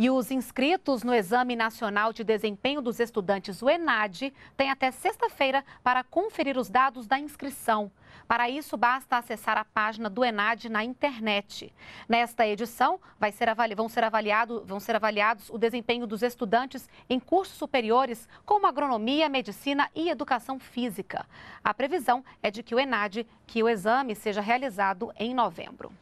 E os inscritos no Exame Nacional de Desempenho dos Estudantes, o ENAD, têm até sexta-feira para conferir os dados da inscrição. Para isso, basta acessar a página do ENAD na internet. Nesta edição, ser avali... vão, ser avaliado... vão ser avaliados o desempenho dos estudantes em cursos superiores, como agronomia, medicina e educação física. A previsão é de que o ENAD, que o exame seja realizado em novembro.